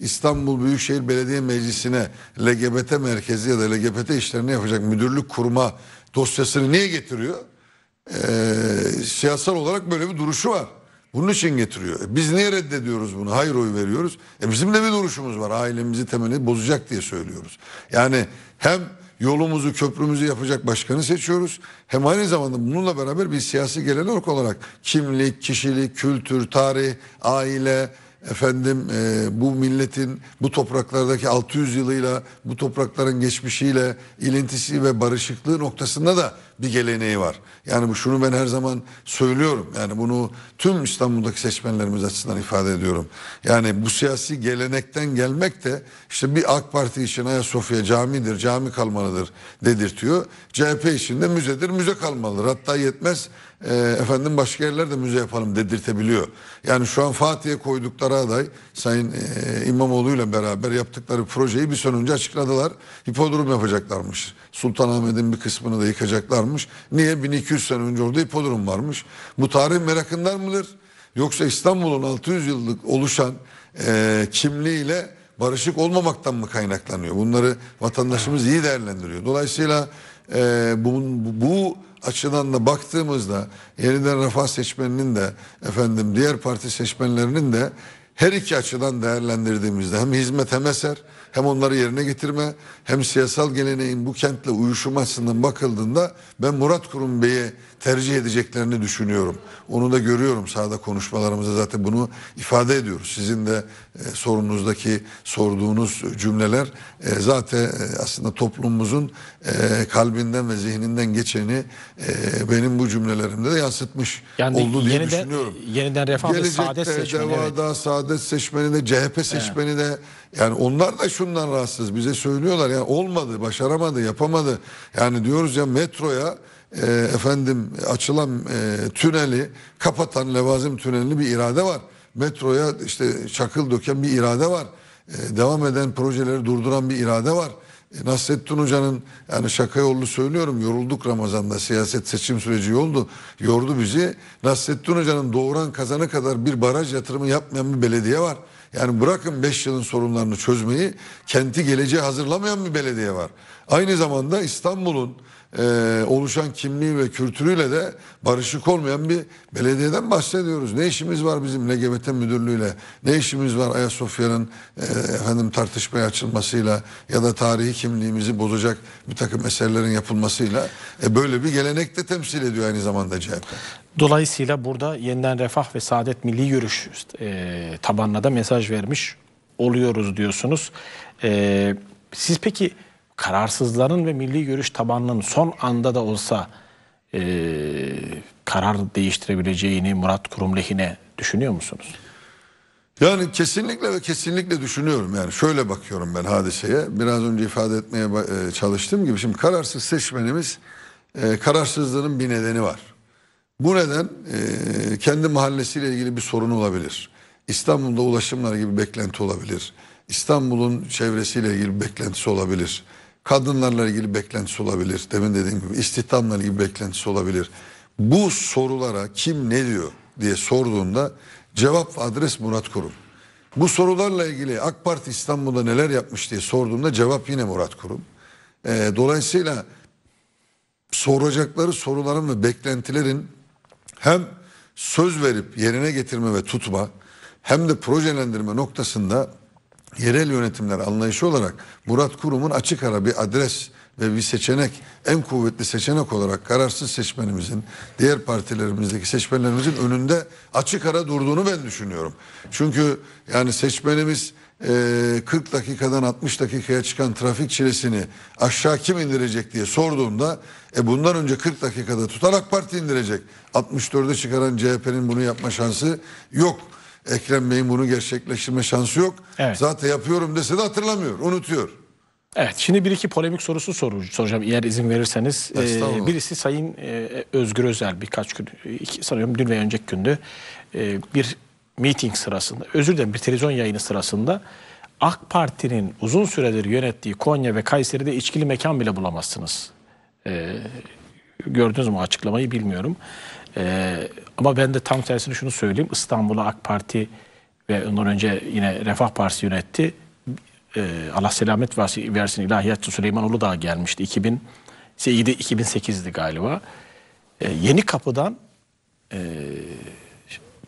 İstanbul Büyükşehir Belediye Meclisi'ne LGBT merkezi ya da LGBT işlerini yapacak müdürlük kurma dosyasını niye getiriyor? Ee, siyasal olarak böyle bir duruşu var. Bunun için getiriyor. E biz niye reddediyoruz bunu? Hayır oy veriyoruz. E bizim de bir duruşumuz var. Ailemizi temeli bozacak diye söylüyoruz. Yani hem yolumuzu, köprümüzü yapacak başkanı seçiyoruz. Hem aynı zamanda bununla beraber bir siyasi gelenek olarak kimlik, kişilik, kültür, tarih, aile, efendim e, bu milletin bu topraklardaki 600 yılıyla bu toprakların geçmişiyle ilintisi ve barışıklığı noktasında da bir geleneği var. Yani bu şunu ben her zaman söylüyorum. Yani bunu tüm İstanbul'daki seçmenlerimiz açısından ifade ediyorum. Yani bu siyasi gelenekten gelmek de işte bir AK Parti için Ayasofya camidir, cami kalmalıdır dedirtiyor. CHP için de müzedir, müze kalmalıdır. Hatta yetmez e, efendim başka yerlerde müze yapalım dedirtebiliyor. Yani şu an Fatih'e koydukları aday Sayın e, İmamoğlu ile beraber yaptıkları projeyi bir sene önce açıkladılar. Hipodrom yapacaklarmış. Sultanahmet'in bir kısmını da yıkacaklarmış. Niye? 1200 sene önce orada hipodrom varmış. Bu tarih merakından mıdır? Yoksa İstanbul'un 600 yıllık oluşan e, kimliğiyle barışık olmamaktan mı kaynaklanıyor? Bunları vatandaşımız iyi değerlendiriyor. Dolayısıyla e, bu, bu açıdan da baktığımızda yeniden refah seçmeninin de efendim diğer parti seçmenlerinin de her iki açıdan değerlendirdiğimizde hem hizmet hem eser hem onları yerine getirme hem siyasal geleneğin bu kentle uyuşum açısından bakıldığında ben Murat Kurum Bey'e tercih edeceklerini düşünüyorum. Onu da görüyorum sahada konuşmalarımızda zaten bunu ifade ediyoruz. Sizin de e, sorunuzdaki sorduğunuz cümleler e, zaten e, aslında toplumumuzun e, kalbinden ve zihninden geçeni e, benim bu cümlelerimde de yansıtmış yani oldu diye yeniden, düşünüyorum. Yeniden refah ve saadet seçmeni. Devada, evet. saadet seçmeni de CHP seçmeni de yani onlar da şundan rahatsız bize söylüyorlar yani olmadı başaramadı yapamadı. Yani diyoruz ya metroya e, efendim açılan e, tüneli kapatan levazim tünelini bir irade var. Metroya işte çakıl döken bir irade var. E, devam eden projeleri durduran bir irade var. E, Nasrettin Hoca'nın yani şaka yollu söylüyorum yorulduk Ramazan'da siyaset seçim süreci yoldu. Yordu bizi. Nasrettin Hoca'nın doğuran kazana kadar bir baraj yatırımı yapmayan bir belediye var. Yani bırakın 5 yılın sorunlarını çözmeyi kenti geleceğe hazırlamayan bir belediye var. Aynı zamanda İstanbul'un e, oluşan kimliği ve kültürüyle de barışık olmayan bir belediyeden bahsediyoruz. Ne işimiz var bizim LGBT müdürlüğüyle? Ne işimiz var Ayasofya'nın e, efendim tartışmaya açılmasıyla ya da tarihi kimliğimizi bozacak bir takım eserlerin yapılmasıyla? E, böyle bir gelenek de temsil ediyor aynı zamanda CHP. Dolayısıyla burada yeniden refah ve saadet milli yürüyüş e, tabanına da mesaj vermiş oluyoruz diyorsunuz. E, siz peki kararsızların ve milli görüş tabanının son anda da olsa e, karar değiştirebileceğini Murat Kurum lehine düşünüyor musunuz? Yani kesinlikle ve kesinlikle düşünüyorum. Yani şöyle bakıyorum ben hadiseye. Biraz önce ifade etmeye e, çalıştığım gibi şimdi kararsız seçmenimiz e, kararsızlığının bir nedeni var. Bu neden e, kendi mahallesiyle ilgili bir sorun olabilir. İstanbul'da ulaşımlar gibi beklenti olabilir. İstanbul'un çevresiyle ilgili beklentisi olabilir. Kadınlarla ilgili beklentisi olabilir. Demin dediğim gibi istihdamla ilgili beklentisi olabilir. Bu sorulara kim ne diyor diye sorduğunda cevap adres Murat Kurum. Bu sorularla ilgili AK Parti İstanbul'da neler yapmış diye sorduğunda cevap yine Murat Kurum. E, dolayısıyla soracakları soruların ve beklentilerin hem söz verip yerine getirme ve tutma hem de projelendirme noktasında yerel yönetimler anlayışı olarak Murat Kurum'un açık ara bir adres ve bir seçenek en kuvvetli seçenek olarak kararsız seçmenimizin diğer partilerimizdeki seçmenlerimizin önünde açık ara durduğunu ben düşünüyorum. Çünkü yani seçmenimiz 40 e, dakikadan 60 dakikaya çıkan trafik çilesini aşağı kim indirecek diye sorduğunda, e bundan önce 40 dakikada tutan AK Parti indirecek. 64'e çıkaran CHP'nin bunu yapma şansı yok. Ekrem Bey'in bunu gerçekleştirme şansı yok. Evet. Zaten yapıyorum dese de hatırlamıyor, unutuyor. Evet şimdi bir iki polemik sorusu soru, soracağım eğer izin verirseniz. Ee, birisi Sayın e, Özgür Özel birkaç gün iki, sanıyorum dün ve önceki günde e, bir meeting sırasında özür dilerim bir televizyon yayını sırasında AK Parti'nin uzun süredir yönettiği Konya ve Kayseri'de içkili mekan bile bulamazsınız. E, gördünüz mü açıklamayı bilmiyorum. E, ama ben de tam tersini şunu söyleyeyim. İstanbul'a AK Parti ve ondan önce yine Refah Partisi yönetti. E, Allah selamet versin ilahiyatçı Süleymanoğlu da gelmişti. 2000 2008'di galiba. E, yeni kapıdan e,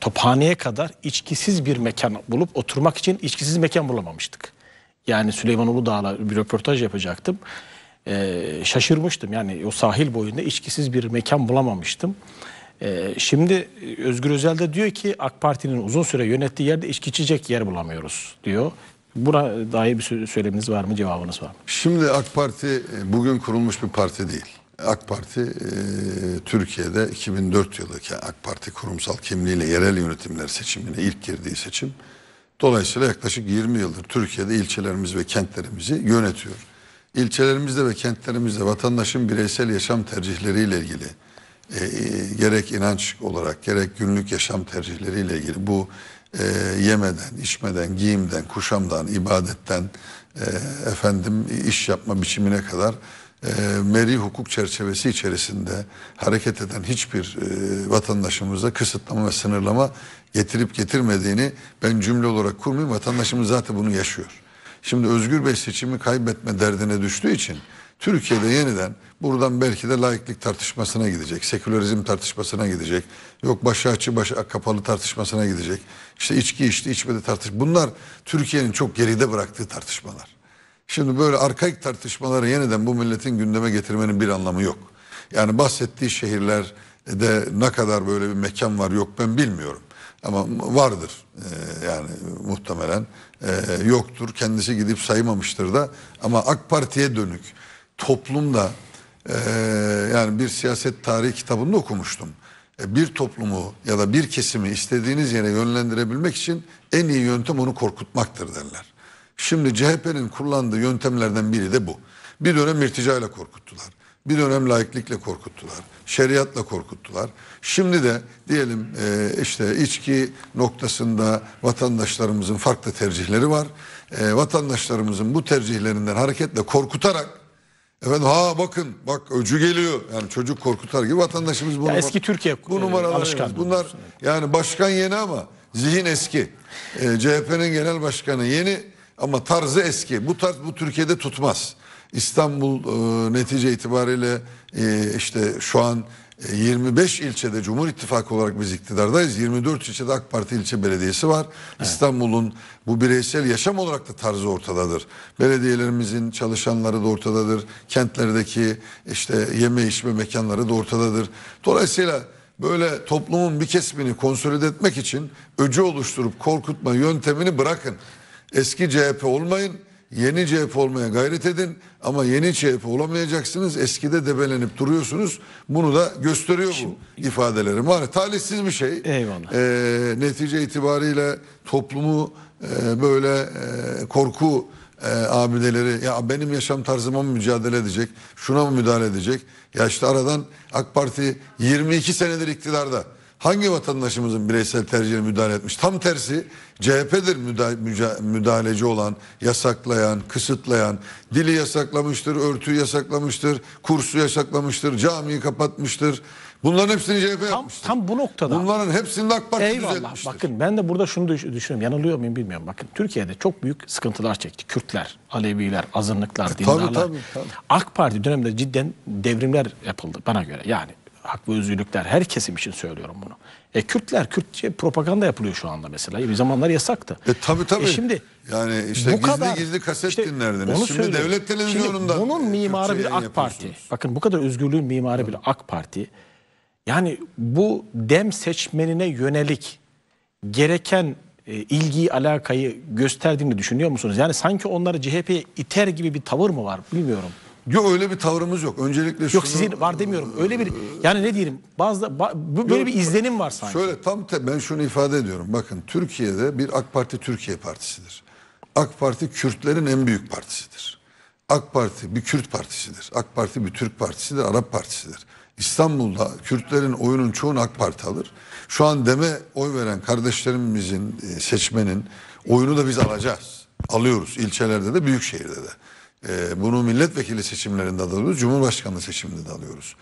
Tophane'ye kadar içkisiz bir mekan bulup oturmak için içkisiz mekan bulamamıştık. Yani Süleymanoğlu Dağ'la bir röportaj yapacaktım. E, şaşırmıştım yani o sahil boyunda içkisiz bir mekan bulamamıştım. Ee, şimdi Özgür Özel de diyor ki AK Parti'nin uzun süre yönettiği yerde içki içecek yer bulamıyoruz diyor. Buna dair bir söyleminiz var mı, cevabınız var mı? Şimdi AK Parti e, bugün kurulmuş bir parti değil. AK Parti e, Türkiye'de 2004 yılındaki AK Parti kurumsal kimliğiyle yerel yönetimler seçimine ilk girdiği seçim. Dolayısıyla yaklaşık 20 yıldır Türkiye'de ilçelerimiz ve kentlerimizi yönetiyor. İlçelerimizde ve kentlerimizde vatandaşın bireysel yaşam tercihleriyle ilgili e, e, gerek inanç olarak gerek günlük yaşam tercihleriyle ilgili bu e, yemeden, içmeden, giyimden, kuşamdan, ibadetten e, efendim iş yapma biçimine kadar e, meri hukuk çerçevesi içerisinde hareket eden hiçbir e, vatandaşımıza kısıtlama ve sınırlama getirip getirmediğini ben cümle olarak kurmayayım. Vatandaşımız zaten bunu yaşıyor. Şimdi Özgür Bey seçimi kaybetme derdine düştüğü için Türkiye'de yeniden buradan belki de laiklik tartışmasına gidecek, sekülerizm tartışmasına gidecek, yok başı açı başı kapalı tartışmasına gidecek, işte içki içti içmedi tartış. Bunlar Türkiye'nin çok geride bıraktığı tartışmalar. Şimdi böyle arkaik tartışmaları yeniden bu milletin gündeme getirmenin bir anlamı yok. Yani bahsettiği şehirlerde ne kadar böyle bir mekan var yok ben bilmiyorum. Ama vardır ee, yani muhtemelen ee, yoktur kendisi gidip saymamıştır da ama AK Parti'ye dönük toplumda e, yani bir siyaset tarihi kitabında okumuştum. E, bir toplumu ya da bir kesimi istediğiniz yere yönlendirebilmek için en iyi yöntem onu korkutmaktır derler. Şimdi CHP'nin kullandığı yöntemlerden biri de bu. Bir dönem irtica korkuttular. Bir dönem laiklikle korkuttular. Şeriatla korkuttular. Şimdi de diyelim e, işte içki noktasında vatandaşlarımızın farklı tercihleri var. E, vatandaşlarımızın bu tercihlerinden hareketle korkutarak Efendim ha bakın bak öcü geliyor. Yani çocuk korkutar gibi vatandaşımız bunu. Eski Türkiye bu e, numaralar. E, Bunlar yani başkan yeni ama zihin eski. E, CHP'nin genel başkanı yeni ama tarzı eski. Bu tarz bu Türkiye'de tutmaz. İstanbul e, netice itibariyle e, işte şu an 25 e, ilçede Cumhur İttifakı olarak biz iktidardayız. 24 ilçede AK Parti ilçe belediyesi var. Evet. İstanbul'un bu bireysel yaşam olarak da tarzı ortadadır. Belediyelerimizin çalışanları da ortadadır. Kentlerdeki işte yeme içme mekanları da ortadadır. Dolayısıyla böyle toplumun bir kesimini konsolide etmek için öcü oluşturup korkutma yöntemini bırakın. Eski CHP olmayın Yeni CHP olmaya gayret edin ama yeni CHP olamayacaksınız. Eskide debelenip duruyorsunuz. Bunu da gösteriyor Şimdi, bu ifadeleri. Maalesef talihsiz bir şey. Eyvallah. Ee, netice itibariyle toplumu e, böyle e, korku e, abideleri ya benim yaşam tarzıma mı mücadele edecek? Şuna mı müdahale edecek? Ya işte aradan AK Parti 22 senedir iktidarda. Hangi vatandaşımızın bireysel tercihine müdahale etmiş? Tam tersi CHP'dir müdahaleci olan, yasaklayan, kısıtlayan, dili yasaklamıştır, örtüyü yasaklamıştır, kursu yasaklamıştır, camiyi kapatmıştır. Bunların hepsini CHP tam, yapmıştır. Tam bu noktada. Bunların hepsini AK Parti Eyvallah. Düzeltmiştir. Bakın ben de burada şunu düşünüyorum. Yanılıyor muyum bilmiyorum. Bakın Türkiye'de çok büyük sıkıntılar çekti. Kürtler, Aleviler, azınlıklar, e, dindarlar. Tabii, tabii, tabii. AK Parti döneminde cidden devrimler yapıldı bana göre. Yani hak ve özgürlükler her kesim için söylüyorum bunu. E Kürtler Kürtçe propaganda yapılıyor şu anda mesela. Bir zamanlar yasaktı. E tabi tabi. E şimdi yani işte bu gizli kadar, gizli kaset işte dinlerdiniz. Onu şimdi söylüyorum. devlet televizyonunda. Şimdi bunun mimarı bir AK Parti. Bakın bu kadar özgürlüğün mimarı bir AK Parti. Yani bu dem seçmenine yönelik gereken e, ilgiyi, alakayı gösterdiğini düşünüyor musunuz? Yani sanki onları CHP'ye iter gibi bir tavır mı var bilmiyorum. Yok öyle bir tavrımız yok. Öncelikle şunu, Yok sizin var demiyorum. Öyle bir yani ne diyelim? Bazı ba, böyle yok, bir izlenim var sanki. Şöyle tam te, ben şunu ifade ediyorum. Bakın Türkiye'de bir AK Parti Türkiye partisidir. AK Parti Kürtlerin en büyük partisidir. AK Parti bir Kürt partisidir. AK Parti bir Türk partisidir, Arap partisidir. İstanbul'da Kürtlerin oyunun çoğunu AK Parti alır. Şu an deme oy veren kardeşlerimizin, e, seçmenin oyunu da biz alacağız. Alıyoruz ilçelerde de, büyük şehirde de. E, bunu milletvekili seçimlerinde alıyoruz, cumhurbaşkanlığı seçiminde de alıyoruz.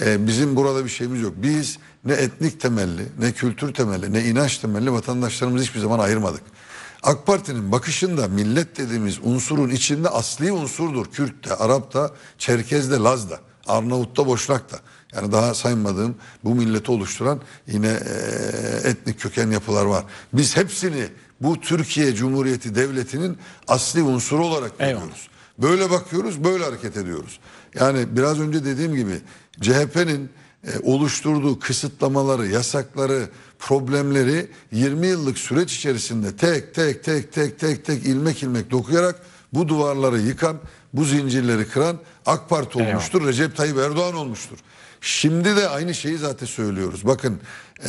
E, bizim burada bir şeyimiz yok. Biz ne etnik temelli, ne kültür temelli, ne inanç temelli vatandaşlarımızı hiçbir zaman ayırmadık. AK Parti'nin bakışında millet dediğimiz unsurun içinde asli unsurdur. Kürt de, Arap da, Çerkez de, Laz da, Arnavut da, Boşnak da. Yani daha saymadığım bu milleti oluşturan yine e, etnik köken yapılar var. Biz hepsini bu Türkiye Cumhuriyeti Devleti'nin asli unsuru olarak görüyoruz. Böyle bakıyoruz, böyle hareket ediyoruz. Yani biraz önce dediğim gibi CHP'nin e, oluşturduğu kısıtlamaları, yasakları, problemleri 20 yıllık süreç içerisinde tek tek tek tek tek tek ilmek ilmek dokuyarak bu duvarları yıkan, bu zincirleri kıran AK Parti olmuştur, Recep Tayyip Erdoğan olmuştur. Şimdi de aynı şeyi zaten söylüyoruz. Bakın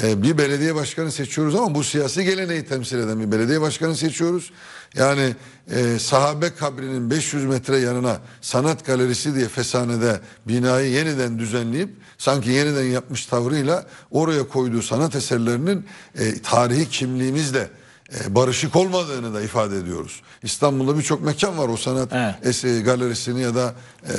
ee, bir belediye başkanı seçiyoruz ama bu siyasi geleneği temsil eden bir belediye başkanı seçiyoruz. Yani e, sahabe kabrinin 500 metre yanına sanat galerisi diye fesanede binayı yeniden düzenleyip sanki yeniden yapmış tavrıyla oraya koyduğu sanat eserlerinin e, tarihi kimliğimizle e, barışık olmadığını da ifade ediyoruz. İstanbul'da birçok mekan var o sanat evet. galerisini ya da e,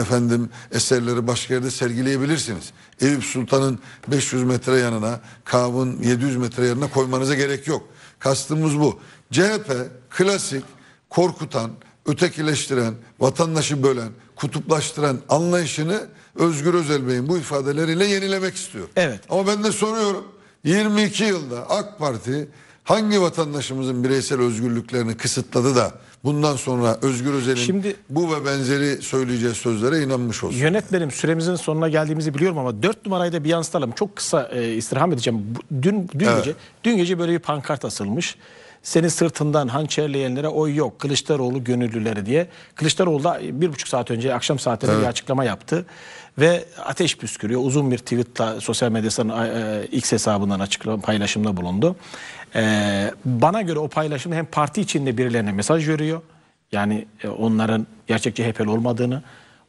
efendim eserleri başka yerde sergileyebilirsiniz. Eyüp Sultan'ın 500 metre yanına, Kavun 700 metre yanına koymanıza gerek yok. Kastımız bu. CHP klasik korkutan, ötekileştiren, vatandaşı bölen, kutuplaştıran anlayışını Özgür Özel Bey'in bu ifadeleriyle yenilemek istiyor. Evet. Ama ben de soruyorum. 22 yılda AK Parti hangi vatandaşımızın bireysel özgürlüklerini kısıtladı da bundan sonra Özgür Özel'in Şimdi, bu ve benzeri söyleyeceği sözlere inanmış olsun. Yönetmenim süremizin sonuna geldiğimizi biliyorum ama dört numarayı da bir yansıtalım. Çok kısa e, istirham edeceğim. Dün, dün, evet. gece, dün gece böyle bir pankart asılmış. Senin sırtından hançerleyenlere oy yok. Kılıçdaroğlu gönüllüleri diye. Kılıçdaroğlu da bir buçuk saat önce akşam saatlerinde evet. bir açıklama yaptı. Ve ateş püskürüyor. Uzun bir tweetle sosyal medyanın e, e, X hesabından açıklama paylaşımda bulundu. Ee, bana göre o paylaşım hem parti içinde birilerine mesaj veriyor. Yani e, onların gerçek CHP'li olmadığını.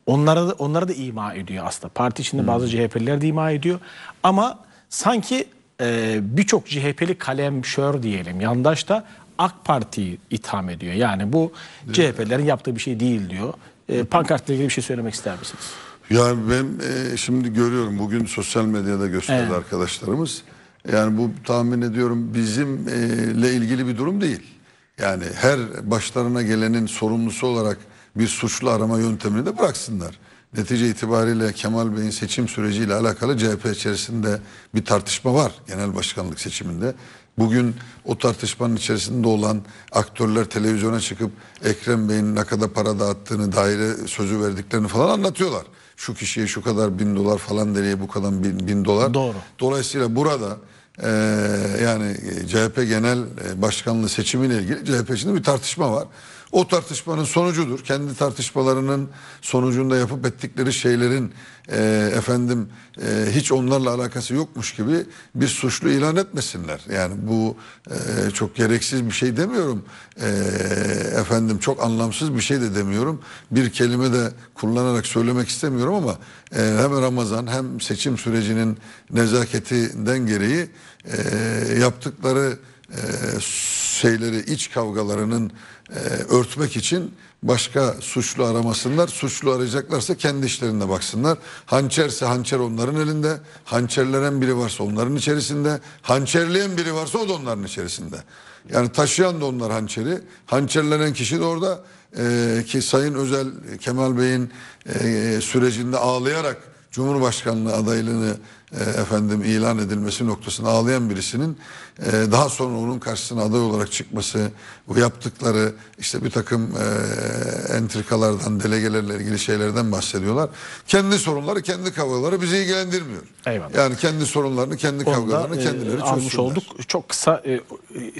Onlara da, onlara da ima ediyor aslında. Parti içinde bazı hmm. CHP'liler de ima ediyor. Ama sanki e, birçok CHP'li kalemşör diyelim yandaş da AK Parti'yi itham ediyor. Yani bu CHP'lerin yaptığı bir şey değil diyor. E, pankartla ilgili bir şey söylemek ister misiniz? Yani ben e, şimdi görüyorum bugün sosyal medyada gösterdi Evet. arkadaşlarımız. Yani bu tahmin ediyorum bizimle e, ilgili bir durum değil. Yani her başlarına gelenin sorumlusu olarak bir suçlu arama yöntemini de bıraksınlar. Netice itibariyle Kemal Bey'in seçim süreciyle alakalı CHP içerisinde bir tartışma var genel başkanlık seçiminde. Bugün o tartışmanın içerisinde olan aktörler televizyona çıkıp Ekrem Bey'in ne kadar para dağıttığını, daire sözü verdiklerini falan anlatıyorlar şu kişiye şu kadar bin dolar falan deriye bu kadar bin, bin dolar. Doğru. Dolayısıyla burada e, yani e, CHP Genel e, Başkanlığı seçimiyle ilgili CHP içinde bir tartışma var o tartışmanın sonucudur. Kendi tartışmalarının sonucunda yapıp ettikleri şeylerin e, efendim e, hiç onlarla alakası yokmuş gibi bir suçlu ilan etmesinler. Yani bu e, çok gereksiz bir şey demiyorum. E, efendim çok anlamsız bir şey de demiyorum. Bir kelime de kullanarak söylemek istemiyorum ama e, hem Ramazan hem seçim sürecinin nezaketinden gereği e, yaptıkları e, şeyleri iç kavgalarının e, örtmek için başka suçlu aramasınlar. Suçlu arayacaklarsa kendi işlerinde baksınlar. Hançerse hançer onların elinde. Hançerlenen biri varsa onların içerisinde. Hançerleyen biri varsa o da onların içerisinde. Yani taşıyan da onlar hançeri. Hançerlenen kişi de orada e, ki Sayın Özel e, Kemal Bey'in e, e, sürecinde ağlayarak Cumhurbaşkanlığı adaylığını e, efendim ilan edilmesi noktasında ağlayan birisinin ee, daha sonra onun karşısına aday olarak çıkması, bu yaptıkları işte bir takım e, entrikalardan, delegelerle ilgili şeylerden bahsediyorlar. Kendi sorunları, kendi kavgaları bizi ilgilendirmiyor. Eyvallah. Yani kendi sorunlarını, kendi Onu kavgalarını da, e, kendileri e, almış çözsünler. olduk. Çok kısa e, e,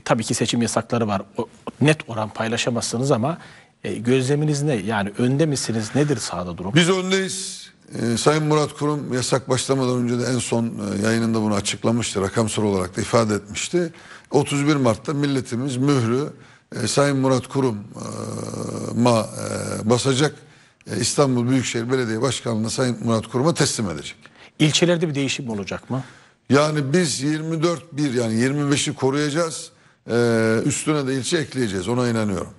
tabii ki seçim yasakları var. O, net oran paylaşamazsınız ama e, gözleminiz ne? Yani önde misiniz? Nedir sahada durum? Biz öndeyiz. Ee, Sayın Murat Kurum yasak başlamadan önce de en son e, yayınında bunu açıklamıştı. Rakamsal olarak da ifade etmişti. 31 Mart'ta milletimiz mührü e, Sayın Murat Kurum'a e, e, basacak. E, İstanbul Büyükşehir Belediye Başkanlığı'na Sayın Murat Kurum'a teslim edecek. İlçelerde bir değişim olacak mı? Yani biz 24-1 yani 25'i koruyacağız. Ee, üstüne de ilçe ekleyeceğiz ona inanıyorum.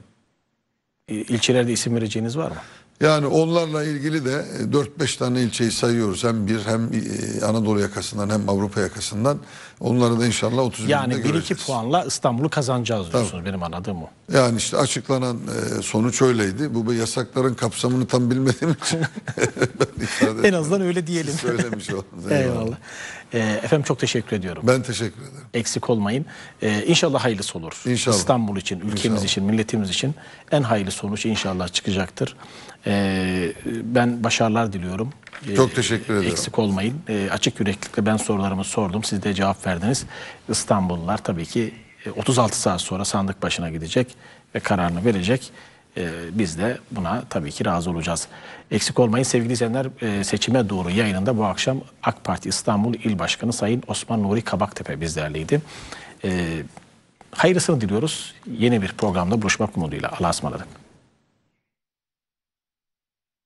E, ilçelerde isim vereceğiniz var mı? Yani onlarla ilgili de 4-5 e, tane ilçeyi sayıyoruz. Hem bir hem e, Anadolu yakasından hem Avrupa yakasından. Onları da inşallah 30 Yani 1-2 puanla İstanbul'u kazanacağız diyorsunuz Tabii. benim anladığım o. Yani işte açıklanan e, sonuç öyleydi. Bu yasakların kapsamını tam bilmediğim için [LAUGHS] en azından öyle diyelim. Söylemiş [LAUGHS] oldum. Eyvallah. Efendim çok teşekkür ediyorum. Ben teşekkür ederim. Eksik olmayın. İnşallah inşallah hayırlısı olur. İnşallah. İstanbul için, ülkemiz inşallah. için, milletimiz için en hayırlı sonuç inşallah çıkacaktır. Ee, ben başarılar diliyorum. Ee, Çok teşekkür ederim. Eksik olmayın. Ee, açık yüreklikle ben sorularımı sordum. Siz de cevap verdiniz. İstanbullular tabii ki 36 e, saat sonra sandık başına gidecek ve kararını verecek. biz de buna tabii ki razı olacağız. Eksik olmayın sevgili izleyenler seçime doğru yayınında bu akşam AK Parti İstanbul İl Başkanı Sayın Osman Nuri Kabaktepe bizlerleydi. Ee, hayırlısını diliyoruz. Yeni bir programda buluşmak umuduyla. Allah'a ısmarladık.